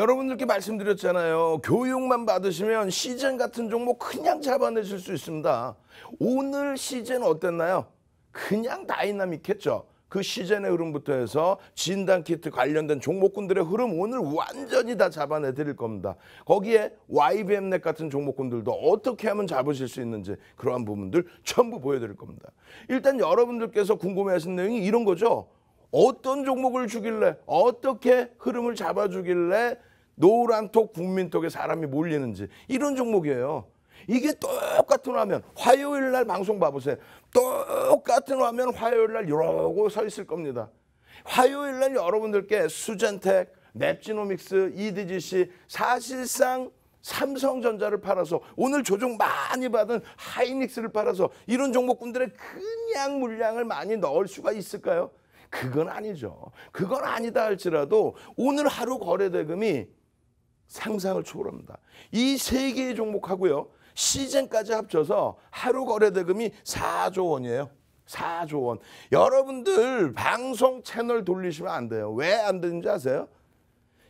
여러분들께 말씀드렸잖아요. 교육만 받으시면 시즌 같은 종목 그냥 잡아내실 수 있습니다. 오늘 시즌 어땠나요? 그냥 다이나믹했죠. 그 시즌의 흐름부터 해서 진단키트 관련된 종목군들의 흐름 오늘 완전히 다 잡아내 드릴 겁니다. 거기에 YBM넷 같은 종목군들도 어떻게 하면 잡으실 수 있는지 그러한 부분들 전부 보여드릴 겁니다. 일단 여러분들께서 궁금해하신 내용이 이런 거죠. 어떤 종목을 주길래 어떻게 흐름을 잡아주길래 노란톡 국민톡에 사람이 몰리는지 이런 종목이에요. 이게 똑같은 화면 화요일 날 방송 봐보세요. 똑같은 화면 화요일 날 이러고 서 있을 겁니다. 화요일 날 여러분들께 수젠텍, 넵지노믹스, EDGC 사실상 삼성전자를 팔아서 오늘 조정 많이 받은 하이닉스를 팔아서 이런 종목군들의 그냥 물량을 많이 넣을 수가 있을까요? 그건 아니죠. 그건 아니다 할지라도 오늘 하루 거래 대금이 상상을 초월합니다. 이 세 개의 종목하고요. 시즌까지 합쳐서 하루 거래 대금이 4조 원이에요. 4조 원. 여러분들 방송 채널 돌리시면 안 돼요. 왜 안 되는지 아세요?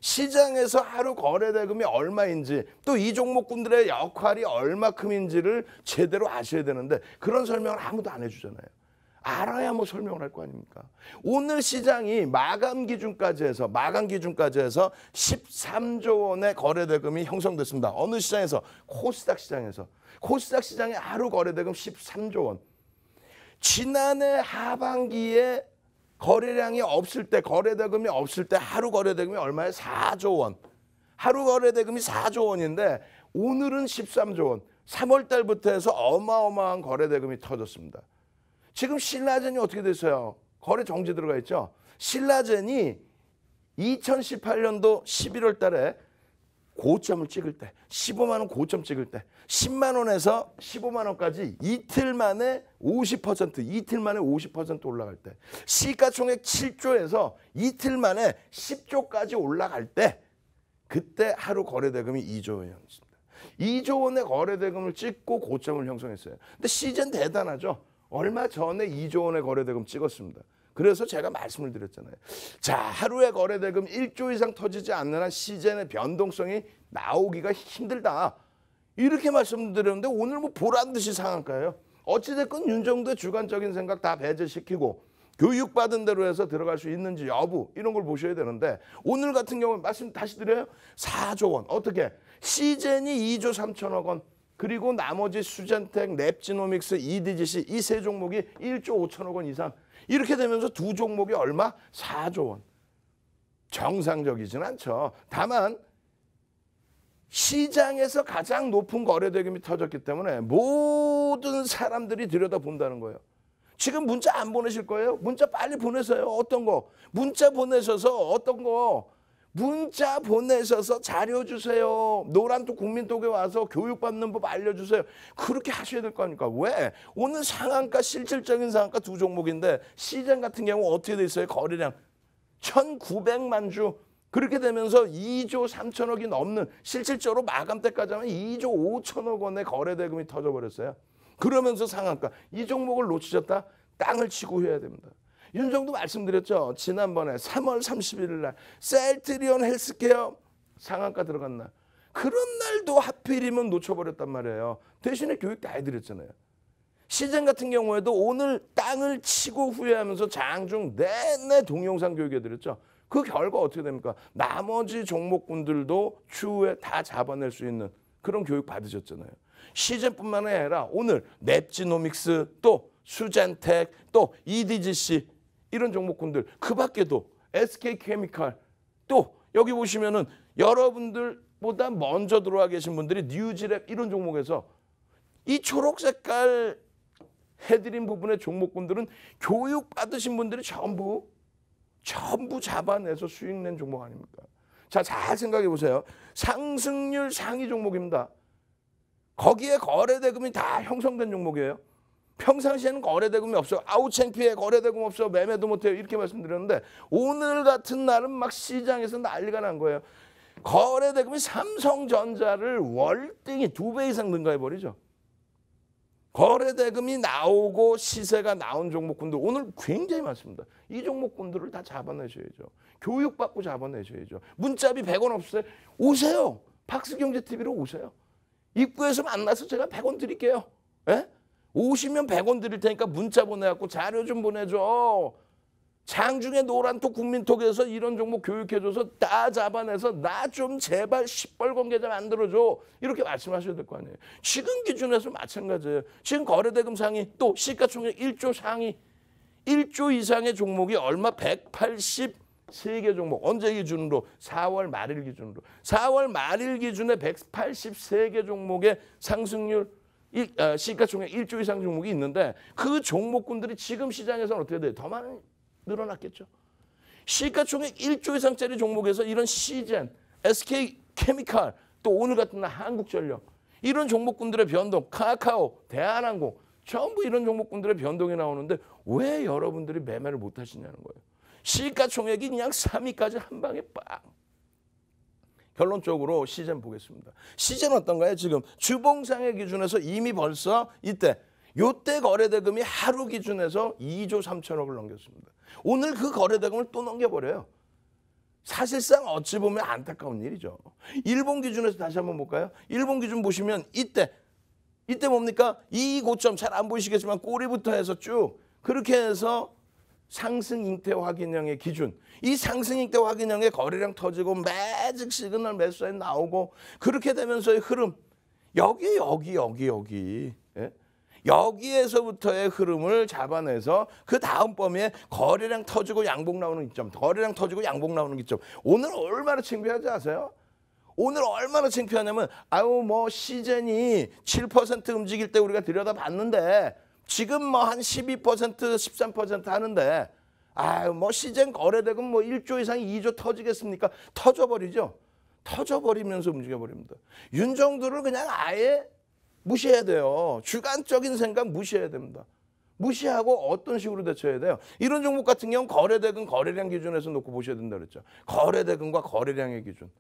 시장에서 하루 거래 대금이 얼마인지 또 이 종목군들의 역할이 얼마큼인지를 제대로 아셔야 되는데 그런 설명을 아무도 안 해주잖아요. 알아야 뭐 설명을 할 거 아닙니까? 오늘 시장이 마감 기준까지 해서 마감 기준까지 해서 13조 원의 거래 대금이 형성됐습니다. 어느 시장에서 코스닥 시장에서 코스닥 시장의 하루 거래 대금 13조 원. 지난해 하반기에 거래량이 없을 때 거래 대금이 없을 때 하루 거래 대금이 얼마에 4조 원. 하루 거래 대금이 4조 원인데 오늘은 13조 원. 3월 달부터 해서 어마어마한 거래 대금이 터졌습니다. 지금 신라전이 어떻게 됐어요? 거래 정지 들어가 있죠. 신라전이 2018년도 11월 달에 고점을 찍을 때 15만 원 고점 찍을 때 10만 원에서 15만 원까지 이틀 만에 50% 이틀 만에 50% 올라갈 때 시가총액 7조에서 이틀 만에 10조까지 올라갈 때 그때 하루 거래대금이 2조 원이었습니다. 2조 원의 거래대금을 찍고 고점을 형성했어요. 근데 시즌 대단하죠. 얼마 전에 2조 원의 거래대금 찍었습니다. 그래서 제가 말씀을 드렸잖아요. 자, 하루에 거래대금 1조 이상 터지지 않는 한시즌의 변동성이 나오기가 힘들다. 이렇게 말씀드렸는데 오늘 뭐 보란 듯이 상한가요 어찌됐건 윤정도의 주관적인 생각 다 배제시키고 교육받은 대로 해서 들어갈 수 있는지 여부 이런 걸 보셔야 되는데 오늘 같은 경우는 말씀 다시 드려요. 4조 원 어떻게 시즌이 2조 3천억 원 그리고 나머지 수젠텍, 랩지노믹스, EDGC 이 세 종목이 1조 5천억 원 이상 이렇게 되면서 두 종목이 얼마? 4조 원. 정상적이진 않죠. 다만 시장에서 가장 높은 거래 대금이 터졌기 때문에 모든 사람들이 들여다본다는 거예요. 지금 문자 안 보내실 거예요? 문자 빨리 보내세요. 어떤 거? 문자 보내셔서 어떤 거 문자 보내셔서 자료 주세요. 노란도 국민톡에 와서 교육받는 법 알려주세요. 그렇게 하셔야 될 거 아닙니까? 왜? 오늘 상한가 실질적인 상한가 두 종목인데 시장 같은 경우 어떻게 돼 있어요? 거래량 1,900만 주 그렇게 되면서 2조 3천억이 넘는 실질적으로 마감 때까지 하면 2조 5천억 원의 거래 대금이 터져버렸어요. 그러면서 상한가 이 종목을 놓치셨다? 땅을 치고 해야 됩니다. 윤정도 말씀드렸죠. 지난번에 3월 31일 날 셀트리온 헬스케어 상한가 들어간 날. 그런 날도 하필이면 놓쳐버렸단 말이에요. 대신에 교육 때 아이들했잖아요. 시장 같은 경우에도 오늘 땅을 치고 후회하면서 장중 내내 동영상 교육해드렸죠. 그 결과 어떻게 됩니까? 나머지 종목군들도 추후에 다 잡아낼 수 있는 그런 교육 받으셨잖아요. 시즌뿐만 아니라 오늘 넵지노믹스 또 수젠텍 또 EDGC 이런 종목군들 그 밖에도 SK케미칼 또 여기 보시면은 여러분들보다 먼저 들어와 계신 분들이 뉴질랩 이런 종목에서 이 초록 색깔 해드린 부분의 종목군들은 교육 받으신 분들이 전부 전부 잡아내서 수익 낸 종목 아닙니까? 자, 잘 생각해 보세요. 상승률 상위 종목입니다. 거기에 거래 대금이 다 형성된 종목이에요. 평상시에는 거래대금이 없어. 아우 챙피해 거래대금 없어. 매매도 못해요. 이렇게 말씀드렸는데 오늘 같은 날은 막 시장에서 난리가 난 거예요. 거래대금이 삼성전자를 월등히 두 배 이상 증가해버리죠. 거래대금이 나오고 시세가 나온 종목군들 오늘 굉장히 많습니다. 이 종목군들을 다 잡아내셔야죠. 교육받고 잡아내셔야죠. 문자비 100원 없어요? 오세요. 박스경제TV로 오세요. 입구에서 만나서 제가 100원 드릴게요. 예? 오시면 100원 드릴 테니까 문자 보내갖고 자료 좀 보내줘. 장중에 노란톡 국민톡에서 이런 종목 교육해줘서 다 잡아내서 나 좀 제발 시뻘건 계좌 만들어줘. 이렇게 말씀하셔야 될 거 아니에요. 지금 기준에서 마찬가지예요. 지금 거래대금 상위 또 시가총액 1조 상위 1조 이상의 종목이 얼마 183개 종목 언제 기준으로 4월 말일 기준으로 4월 말일 기준에 183개 종목의 상승률 아, 시가 총액 1조 이상 종목이 있는데 그 종목군들이 지금 시장에서는 어떻게 돼요? 더 많이 늘어났겠죠. 시가총액 1조 이상짜리 종목에서 이런 시젠, SK 케미칼, 또 오늘 같은 날 한국전력 이런 종목군들의 변동, 카카오, 대한항공 전부 이런 종목군들의 변동이 나오는데 왜 여러분들이 매매를 못 하시냐는 거예요. 시가총액이 그냥 3위까지 한 방에 빵 결론적으로 시즌 보겠습니다. 시즌 어떤가요? 지금 주봉상의 기준에서 이미 벌써 이때 요때 거래대금이 하루 기준에서 2조 3천억을 넘겼습니다. 오늘 그 거래대금을 또 넘겨버려요. 사실상 어찌 보면 안타까운 일이죠. 일본 기준에서 다시 한번 볼까요? 일본 기준 보시면 이때 이때 뭡니까? 이 고점 잘 안 보이시겠지만 꼬리부터 해서 쭉 그렇게 해서 상승 잉태 확인형의 기준 이 상승 잉태 확인형의 거래량 터지고 매직 시그널 매수에 나오고 그렇게 되면서의 흐름 여기 여기 여기 여기 예? 여기에서부터의 흐름을 잡아내서 그 다음 범위에 거래량 터지고 양봉 나오는 기점 거래량 터지고 양봉 나오는 기점 오늘 얼마나 창피하지 아세요? 오늘 얼마나 창피하냐면 아유 뭐 시즌이 7% 움직일 때 우리가 들여다봤는데 지금 뭐 한 12% 13% 하는데 아유 뭐 시젠 거래대금 뭐 1조 이상 2조 터지겠습니까? 터져버리죠. 터져버리면서 움직여버립니다. 윤정도를 그냥 아예 무시해야 돼요. 주관적인 생각 무시해야 됩니다. 무시하고 어떤 식으로 대처해야 돼요? 이런 종목 같은 경우는 거래대금 거래량 기준에서 놓고 보셔야 된다 그랬죠. 거래대금과 거래량의 기준.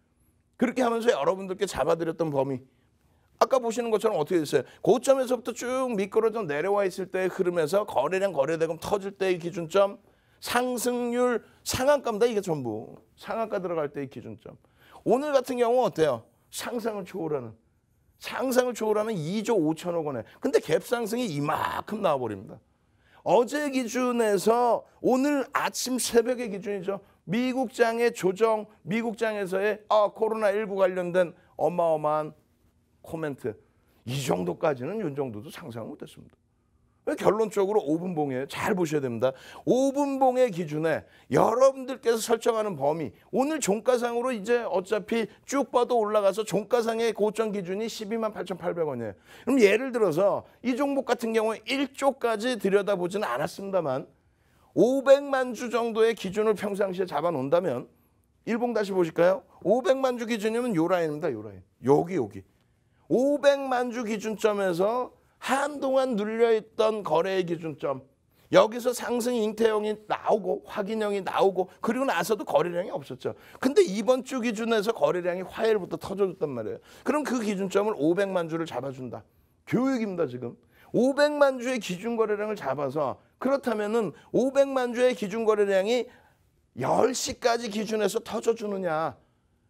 그렇게 하면서 여러분들께 잡아드렸던 범위 아까 보시는 것처럼 어떻게 됐어요? 고점에서부터 쭉 미끄러져 내려와 있을 때 흐름에서 거래량 거래대금 터질 때의 기준점 상승률 상한가입니다. 이게 전부 상한가 들어갈 때의 기준점. 오늘 같은 경우 어때요? 상상을 초월하는 상상을 초월하는 2조 5천억 원에 근데 갭 상승이 이만큼 나와버립니다. 어제 기준에서 오늘 아침 새벽의 기준이죠. 미국장의 조정, 미국장에서의 아, 코로나19 관련된 어마어마한 코멘트 이 정도까지는 윤정도도 상상 못했습니다. 결론적으로 5분 봉에 잘 보셔야 됩니다. 5분 봉의 기준에 여러분들께서 설정하는 범위 오늘 종가상으로 이제 어차피 쭉 봐도 올라가서 종가상의 고점 기준이 12만 8,800원이에요. 그럼 예를 들어서 이 종목 같은 경우에 1조까지 들여다보지는 않았습니다만 500만 주 정도의 기준을 평상시에 잡아놓는다면 1봉 다시 보실까요? 500만 주 기준이면 요 라인입니다. 요 라인. 여기 여기. 500만 주 기준점에서 한동안 눌려있던 거래의 기준점 여기서 상승 잉태형이 나오고 확인형이 나오고 그리고 나서도 거래량이 없었죠. 근데 이번 주 기준에서 거래량이 화요일부터 터져줬단 말이에요. 그럼 그 기준점을 500만 주를 잡아준다. 교육입니다 지금. 500만 주의 기준 거래량을 잡아서 그렇다면은 500만 주의 기준 거래량이 10시까지 기준에서 터져주느냐.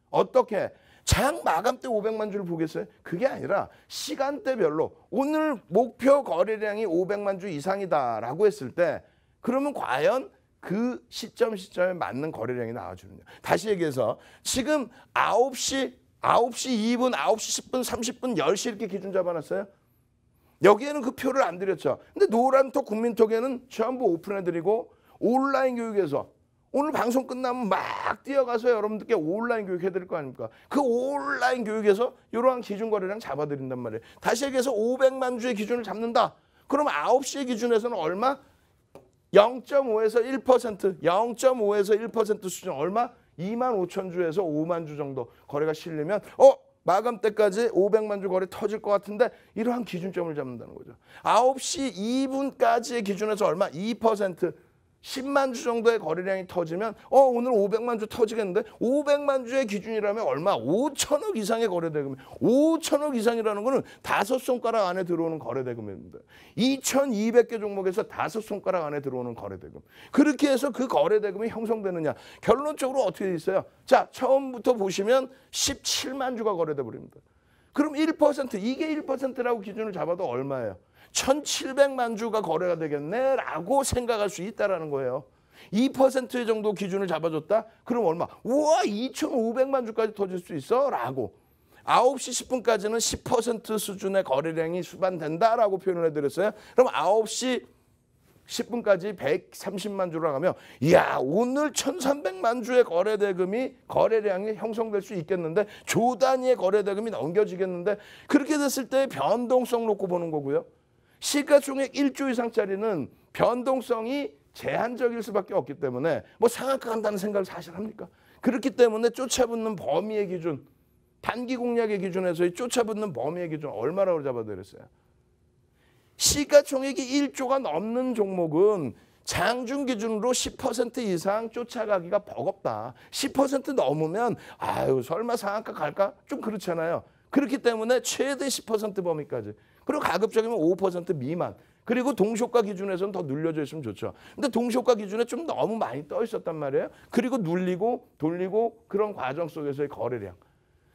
어떻게? 장 마감 때 500만 주를 보겠어요? 그게 아니라 시간대별로 오늘 목표 거래량이 500만 주 이상이다라고 했을 때 그러면 과연 그 시점 시점에 맞는 거래량이 나와주느냐. 다시 얘기해서 지금 9시, 9시 2분, 9시 10분, 30분, 10시 이렇게 기준 잡아놨어요. 여기에는 그 표를 안 드렸죠. 근데 노란톡 국민톡에는 전부 오픈해드리고 온라인 교육에서 오늘 방송 끝나면 막 뛰어가서 여러분들께 온라인 교육 해드릴 거 아닙니까? 그 온라인 교육에서 이러한 기준 거래량 잡아드린단 말이에요. 다시 얘기해서 500만 주의 기준을 잡는다. 그럼 9시의 기준에서는 얼마? 0.5에서 1%, 0.5에서 1% 수준 얼마? 2만 5천 주에서 5만 주 정도 거래가 실리면 어? 마감 때까지 500만 주 거래 터질 것 같은데 이러한 기준점을 잡는다는 거죠. 9시 2분까지의 기준에서 얼마? 2% 10만 주 정도의 거래량이 터지면 어 오늘 500만 주 터지겠는데 500만 주의 기준이라면 얼마 5천억 이상의 거래 대금 5천억 이상이라는 거는 다섯 손가락 안에 들어오는 거래 대금입니다. 2,200개 종목에서 다섯 손가락 안에 들어오는 거래 대금. 그렇게 해서 그 거래 대금이 형성되느냐 결론적으로 어떻게 돼 있어요? 자 처음부터 보시면 17만 주가 거래돼 버립니다. 그럼 1% 이게 1%라고 기준을 잡아도 얼마예요? 1,700만 주가 거래가 되겠네라고 생각할 수 있다라는 거예요. 2% 정도 기준을 잡아줬다? 그럼 얼마? 우와 2,500만 주까지 터질 수 있어? 라고 9시 10분까지는 10% 수준의 거래량이 수반된다라고 표현을 해드렸어요. 그럼 9시 10분까지 130만 주로 가면 이야 오늘 1300만 주의 거래 대금이 거래량이 형성될 수 있겠는데 조 단위의 거래 대금이 넘겨지겠는데 그렇게 됐을 때 변동성 놓고 보는 거고요. 시가총액 1조 이상짜리는 변동성이 제한적일 수밖에 없기 때문에 뭐 상한가 간다는 생각을 사실 합니까? 그렇기 때문에 쫓아붙는 범위의 기준, 단기 공략의 기준에서의 쫓아붙는 범위의 기준 얼마라고 잡아드렸어요? 시가총액이 1조가 넘는 종목은 장중 기준으로 10% 이상 쫓아가기가 버겁다. 10% 넘으면 아유 설마 상한가 갈까? 좀 그렇잖아요. 그렇기 때문에 최대 10% 범위까지 그리고 가급적이면 5% 미만. 그리고 동시효과 기준에서는 더 눌려져 있으면 좋죠. 근데 동시효과 기준에 좀 너무 많이 떠 있었단 말이에요. 그리고 눌리고 돌리고 그런 과정 속에서의 거래량.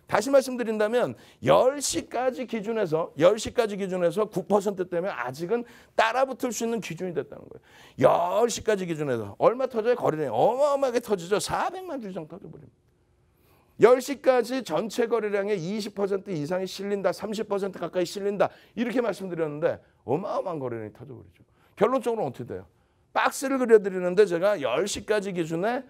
다시 말씀드린다면 10시까지 기준에서 10시까지 기준에서 9% 때문에 아직은 따라붙을 수 있는 기준이 됐다는 거예요. 10시까지 기준에서 얼마 터져요? 거래량 어마어마하게 터지죠. 400만 주 이상 터져버립니다. 10시까지 전체 거래량의 20% 이상이 실린다, 30% 가까이 실린다 이렇게 말씀드렸는데 어마어마한 거래량이 터져버리죠. 결론적으로 어떻게 돼요? 박스를 그려드리는데 제가 10시까지 기준에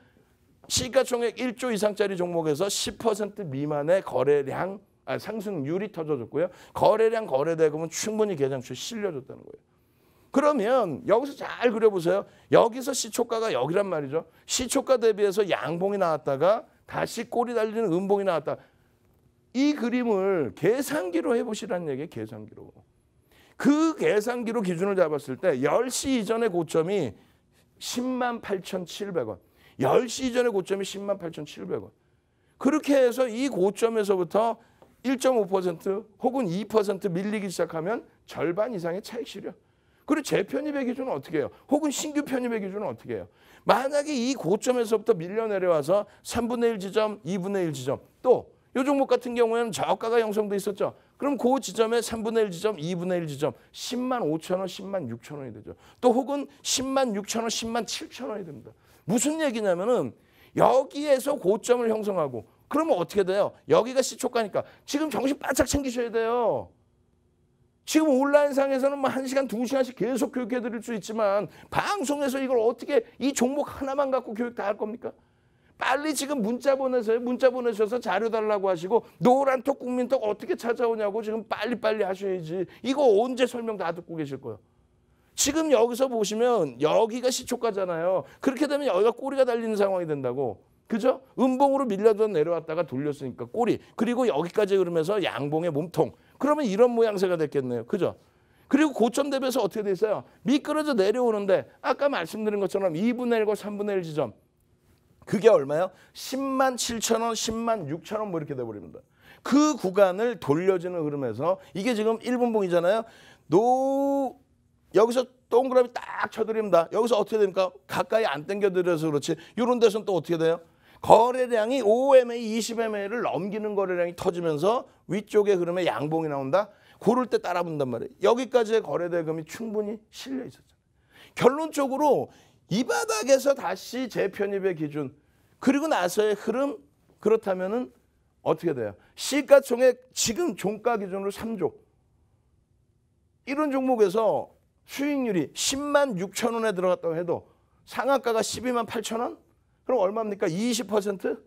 시가총액 1조 이상짜리 종목에서 10% 미만의 거래량 아, 상승률이 터져졌고요 거래량 거래대금은 충분히 계장추에 실려졌다는 거예요. 그러면 여기서 잘 그려보세요. 여기서 시초가가 여기란 말이죠. 시초가 대비해서 양봉이 나왔다가 다시 꼬리 달리는 음봉이 나왔다. 이 그림을 계산기로 해보시라는 얘기예요. 계산기로. 그 계산기로 기준을 잡았을 때 10시 이전의 고점이 10만 8,700원. 10시 이전의 고점이 10만 8,700원. 그렇게 해서 이 고점에서부터 1.5% 혹은 2% 밀리기 시작하면 절반 이상의 차익 실현. 그리고 재편입의 기준은 어떻게 해요? 혹은 신규 편입의 기준은 어떻게 해요? 만약에 이 고점에서부터 밀려 내려와서 3분의 1 지점, 2분의 1 지점 또요 종목 같은 경우에는 저가가 형성돼 있었죠. 그럼 그 지점에 3분의 1 지점, 2분의 1 지점 10만 5천 원, 10만 6천 원이 되죠. 또 혹은 10만 6천 원, 10만 7천 원이 됩니다. 무슨 얘기냐면은 여기에서 고점을 형성하고 그러면 어떻게 돼요? 여기가 시초가니까 지금 정신 바짝 챙기셔야 돼요. 지금 온라인상에서는 뭐 1시간, 2시간씩 계속 교육해 드릴 수 있지만 방송에서 이걸 어떻게 이 종목 하나만 갖고 교육 다 할 겁니까? 빨리 지금 문자 보내세요. 문자 보내셔서 자료 달라고 하시고 노란톡 국민톡 어떻게 찾아오냐고 지금 빨리빨리 하셔야지. 이거 언제 설명 다 듣고 계실 거예요. 지금 여기서 보시면 여기가 시초가잖아요. 그렇게 되면 여기가 꼬리가 달리는 상황이 된다고. 그죠? 음봉으로 밀려서 내려왔다가 돌렸으니까 꼬리. 그리고 여기까지 흐르면서 양봉의 몸통. 그러면 이런 모양새가 됐겠네요. 그죠? 그리고 고점 대비해서 어떻게 돼 있어요? 미끄러져 내려오는데 아까 말씀드린 것처럼 2분의 1과 3분의 1 지점 그게 얼마예요? 10만 7천 원, 10만 6천 원뭐 이렇게 돼버립니다. 그 구간을 돌려지는 흐름에서 이게 지금 1분봉이잖아요. 노 여기서 동그라미 딱 쳐드립니다. 여기서 어떻게 됩니까? 가까이 안 당겨드려서 그렇지. 이런 데서는 또 어떻게 돼요? 거래량이 5MA, 20MA를 넘기는 거래량이 터지면서 위쪽에 그러면 양봉이 나온다. 고를 때 따라 본단 말이에요. 여기까지의 거래 대금이 충분히 실려 있었잖아요. 결론적으로 이 바닥에서 다시 재편입의 기준 그리고 나서의 흐름 그렇다면은 어떻게 돼요? 시가총액 지금 종가 기준으로 3조 이런 종목에서 수익률이 10만 6천 원에 들어갔다고 해도 상한가가 12만 8천 원? 그럼 얼마입니까? 20%?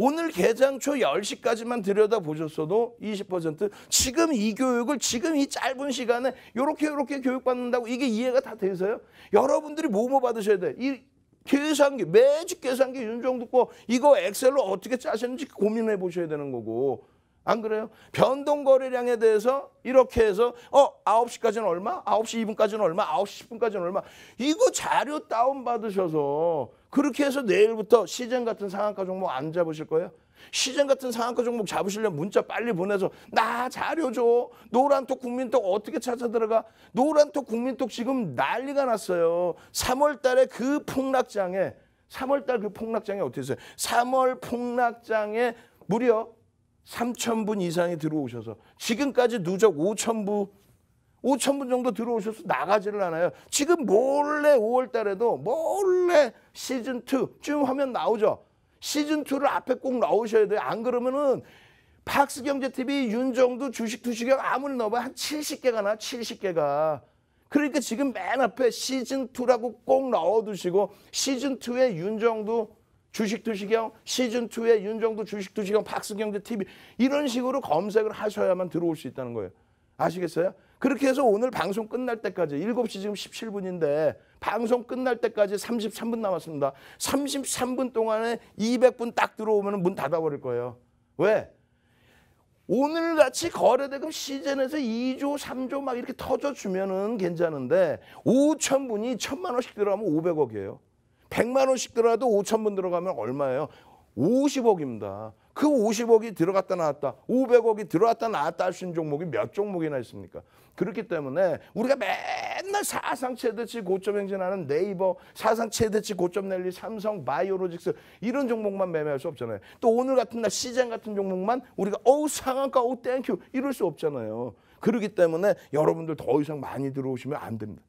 오늘 개장초 10시까지만 들여다보셨어도 20% 지금 이 교육을 지금 이 짧은 시간에 이렇게 이렇게 교육받는다고 이게 이해가 다 되세요? 여러분들이 뭐뭐 받으셔야 돼. 이 계산기 매직 계산기 윤정두거 이거 엑셀로 어떻게 짜셨는지 고민해 보셔야 되는 거고 안 그래요? 변동 거래량에 대해서 이렇게 해서 어 9시까지는 얼마? 9시 2분까지는 얼마? 9시 10분까지는 얼마? 이거 자료 다운 받으셔서 그렇게 해서 내일부터 시젠 같은 상한가 종목 안 잡으실 거예요? 시젠 같은 상한가 종목 잡으시려면 문자 빨리 보내서 나 자료 줘. 노란톡 국민톡 어떻게 찾아 들어가? 노란톡 국민톡 지금 난리가 났어요. 3월 달에 그 폭락장에 3월 달 그 폭락장에 어떻게 했어요? 3월 폭락장에 무려 3천분 이상이 들어오셔서 지금까지 누적 5천분 5천분 정도 들어오셔서 나가지를 않아요. 지금 몰래 5월 달에도 몰래 시즌 2쭉 하면 나오죠. 시즌 2를 앞에 꼭 넣으셔야 돼요. 안 그러면은 박스경제TV 윤정도 주식 투시경 아무리 넣어봐 한 70개가 나 70개가. 그러니까 지금 맨 앞에 시즌 2라고 꼭 넣어두시고 시즌 2에 윤정도 주식 투시경 시즌 2에 윤정도 주식 투시경 박스경제TV 이런 식으로 검색을 하셔야만 들어올 수 있다는 거예요. 아시겠어요? 그렇게 해서 오늘 방송 끝날 때까지 7시 지금 17분인데 방송 끝날 때까지 33분 남았습니다. 33분 동안에 200분 딱 들어오면 문 닫아버릴 거예요. 왜? 오늘같이 거래대금 시즌에서 2조, 3조 막 이렇게 터져주면은 괜찮은데 5천 분이 1천만 원씩 들어가면 500억이에요. 100만 원씩 들어가도 5천 분 들어가면 얼마예요? 50억입니다. 그 50억이 들어갔다 나왔다, 500억이 들어갔다 나왔다 하신 종목이 몇 종목이나 있습니까? 그렇기 때문에 우리가 맨날 사상 최대치 고점 행진하는 네이버, 사상 최대치 고점 낼리 삼성, 바이오로직스 이런 종목만 매매할 수 없잖아요. 또 오늘 같은 날 시장 같은 종목만 우리가 어우 상한가 오 땡큐 이럴 수 없잖아요. 그렇기 때문에 여러분들 더 이상 많이 들어오시면 안 됩니다.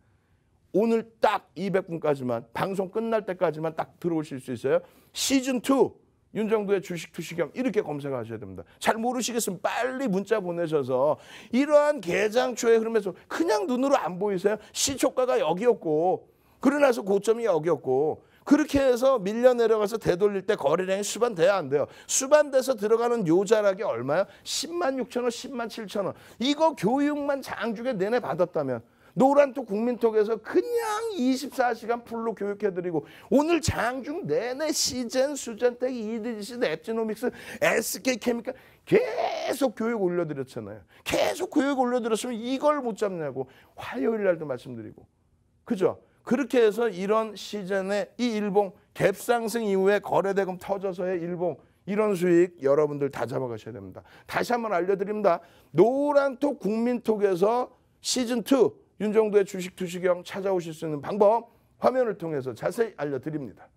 오늘 딱 200분까지만 방송 끝날 때까지만 딱 들어오실 수 있어요. 시즌 2 윤정도의 주식 투시경 이렇게 검색하셔야 됩니다. 잘 모르시겠으면 빨리 문자 보내셔서 이러한 개장초에 흐름에서 그냥 눈으로 안 보이세요? 시초가가 여기였고 그러나서 고점이 여기였고 그렇게 해서 밀려 내려가서 되돌릴 때 거래량이 수반돼야 안 돼요. 수반돼서 들어가는 요자락이 얼마야? 10만 6천 원, 10만 7천 원. 이거 교육만 장중에 내내 받았다면 노란톡 국민톡에서 그냥 24시간 풀로 교육해드리고 오늘 장중 내내 시젠, 수젠텍, 이드지시넵지노믹스 SK케미칼 계속 교육 올려드렸잖아요. 계속 교육 올려드렸으면 이걸 못 잡냐고 화요일 날도 말씀드리고 그죠? 그렇게 해서 이런 시즌에 이 일봉 갭상승 이후에 거래대금 터져서의 일봉 이런 수익 여러분들 다 잡아가셔야 됩니다. 다시 한번 알려드립니다. 노란톡 국민톡에서 시즌2 윤정도의 주식 투시경 찾아오실 수 있는 방법 화면을 통해서 자세히 알려드립니다.